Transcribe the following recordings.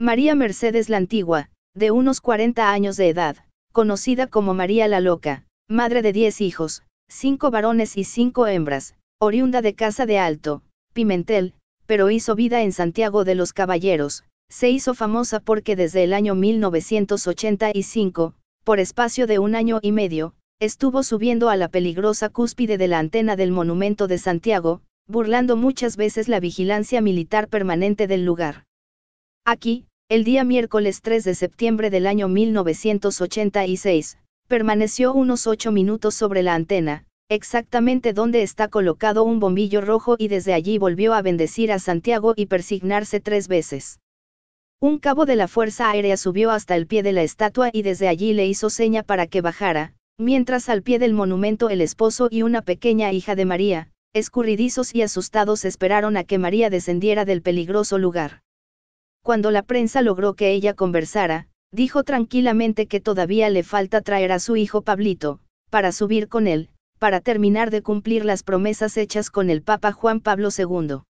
María Mercedes la Antigua, de unos 40 años de edad, conocida como María la Loca, madre de 10 hijos, 5 varones y 5 hembras, oriunda de Casa de Alto, Pimentel, pero hizo vida en Santiago de los Caballeros, se hizo famosa porque desde el año 1985, por espacio de un año y medio, estuvo subiendo a la peligrosa cúspide de la antena del monumento de Santiago, burlando muchas veces la vigilancia militar permanente del lugar. Aquí, el día miércoles 3 de septiembre del año 1986, permaneció unos ocho minutos sobre la antena, exactamente donde está colocado un bombillo rojo y desde allí volvió a bendecir a Santiago y persignarse tres veces. Un cabo de la Fuerza Aérea subió hasta el pie de la estatua y desde allí le hizo seña para que bajara, mientras al pie del monumento el esposo y una pequeña hija de María, escurridizos y asustados esperaron a que María descendiera del peligroso lugar cuando la prensa logró que ella conversara, dijo tranquilamente que todavía le falta traer a su hijo Pablito, para subir con él, para terminar de cumplir las promesas hechas con el Papa Juan Pablo II.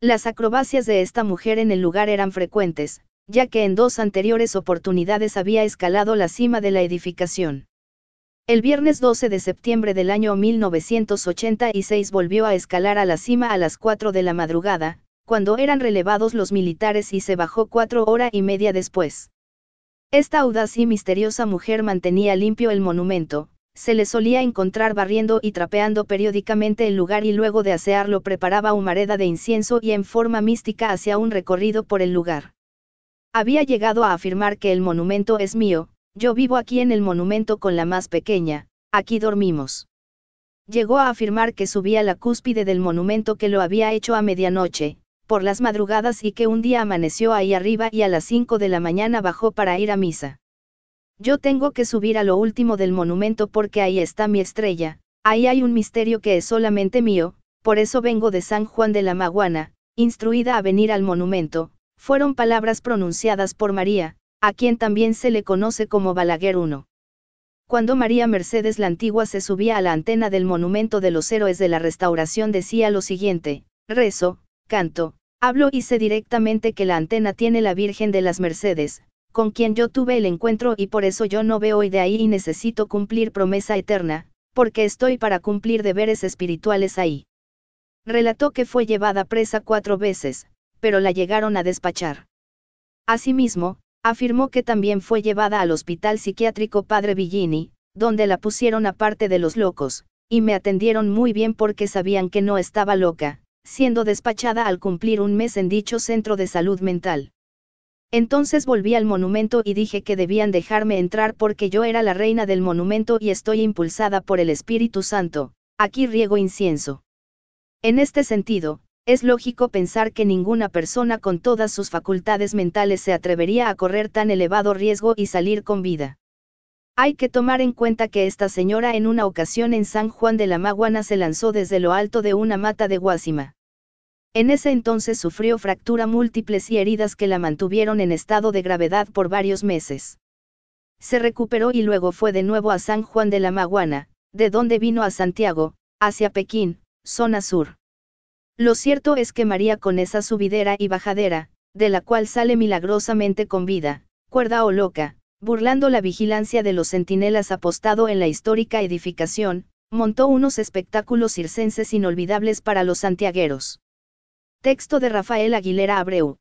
Las acrobacias de esta mujer en el lugar eran frecuentes, ya que en dos anteriores oportunidades había escalado la cima de la edificación. El viernes 12 de septiembre del año 1986 volvió a escalar a la cima a las 4 de la madrugada, cuando eran relevados los militares y se bajó cuatro horas y media después. Esta audaz y misteriosa mujer mantenía limpio el monumento, se le solía encontrar barriendo y trapeando periódicamente el lugar y luego de asearlo preparaba humareda de incienso y en forma mística hacía un recorrido por el lugar. Había llegado a afirmar que el monumento es mío, yo vivo aquí en el monumento con la más pequeña, aquí dormimos. Llegó a afirmar que subía la cúspide del monumento que lo había hecho a medianoche, por las madrugadas y que un día amaneció ahí arriba y a las 5 de la mañana bajó para ir a misa. Yo tengo que subir a lo último del monumento porque ahí está mi estrella, ahí hay un misterio que es solamente mío, por eso vengo de San Juan de la Maguana, instruida a venir al monumento, fueron palabras pronunciadas por María, a quien también se le conoce como Balaguer I. Cuando María Mercedes la Antigua se subía a la antena del monumento de los héroes de la restauración decía lo siguiente, rezo, canto, hablo y sé directamente que la antena tiene la Virgen de las Mercedes, con quien yo tuve el encuentro y por eso yo no veo hoy de ahí y necesito cumplir promesa eterna, porque estoy para cumplir deberes espirituales ahí. Relató que fue llevada presa cuatro veces, pero la llegaron a despachar. Asimismo, afirmó que también fue llevada al hospital psiquiátrico Padre Villini, donde la pusieron aparte de los locos, y me atendieron muy bien porque sabían que no estaba loca, siendo despachada al cumplir un mes en dicho centro de salud mental. Entonces volví al monumento y dije que debían dejarme entrar porque yo era la reina del monumento y estoy impulsada por el Espíritu Santo, aquí riego incienso. En este sentido, es lógico pensar que ninguna persona con todas sus facultades mentales se atrevería a correr tan elevado riesgo y salir con vida. Hay que tomar en cuenta que esta señora en una ocasión en San Juan de la Maguana se lanzó desde lo alto de una mata de Guásima. En ese entonces sufrió fractura múltiples y heridas que la mantuvieron en estado de gravedad por varios meses. Se recuperó y luego fue de nuevo a San Juan de la Maguana, de donde vino a Santiago, hacia Pekín, zona sur. Lo cierto es que María con esa subidera y bajadera, de la cual sale milagrosamente con vida, cuerda o loca, burlando la vigilancia de los centinelas apostado en la histórica edificación, montó unos espectáculos circenses inolvidables para los santiagueros. Texto de Rafael Aguilera Abreu.